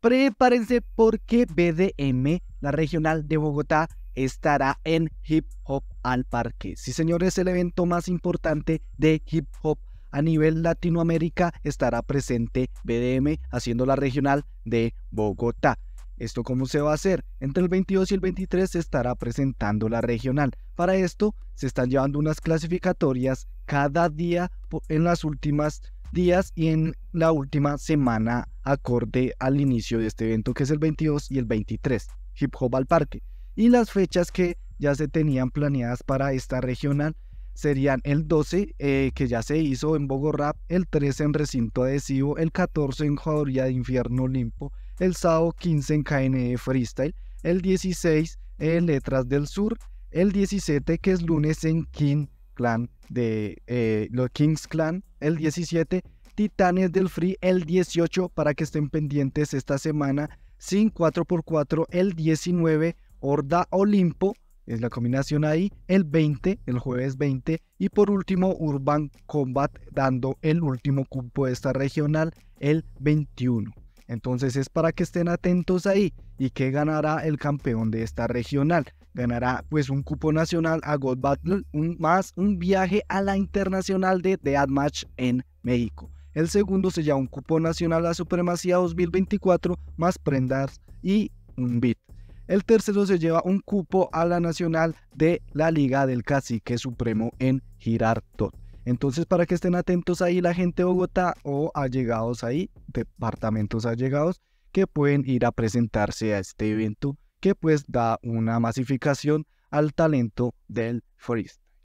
Prepárense porque BDM, la regional de Bogotá, estará en Hip Hop al Parque. Sí, señores, el evento más importante de hip hop a nivel Latinoamérica estará presente BDM haciendo la regional de Bogotá. ¿Esto cómo se va a hacer? Entre el 22 y el 23 se estará presentando la regional. Para esto se están llevando unas clasificatorias cada día en las últimas días y en la última semana acorde al inicio de este evento que es el 22 y el 23, Hip Hop al Parque. Y las fechas que ya se tenían planeadas para esta regional serían el 12, eh, que ya se hizo en Bogorrap, el 13 en Recinto Adhesivo, el 14 en Jugadoría de Infierno Olimpo, el sábado 15 en KNE Freestyle, el 16 en eh, Letras del Sur, el 17 que es lunes en King Clan de eh, los Kings Clan, el 17, Titanes del Free el 18 para que estén pendientes esta semana. Sin 4x4 el 19, Horda Olimpo, es la combinación ahí, el 20, el jueves 20. Y por último, Urban Combat dando el último cupo de esta regional el 21. Entonces es para que estén atentos ahí y que ganará el campeón de esta regional ganará pues un cupo nacional a God Battle más un viaje a la internacional de Match en México. El segundo se lleva un cupo nacional a Supremacía 2024 más prendas y un beat. El tercero se lleva un cupo a la nacional de la Liga del Cacique Supremo en Girardot. Entonces, para que estén atentos ahí la gente de Bogotá o allegados ahí, departamentos allegados, que pueden ir a presentarse a este evento que pues da una masificación al talento del forista.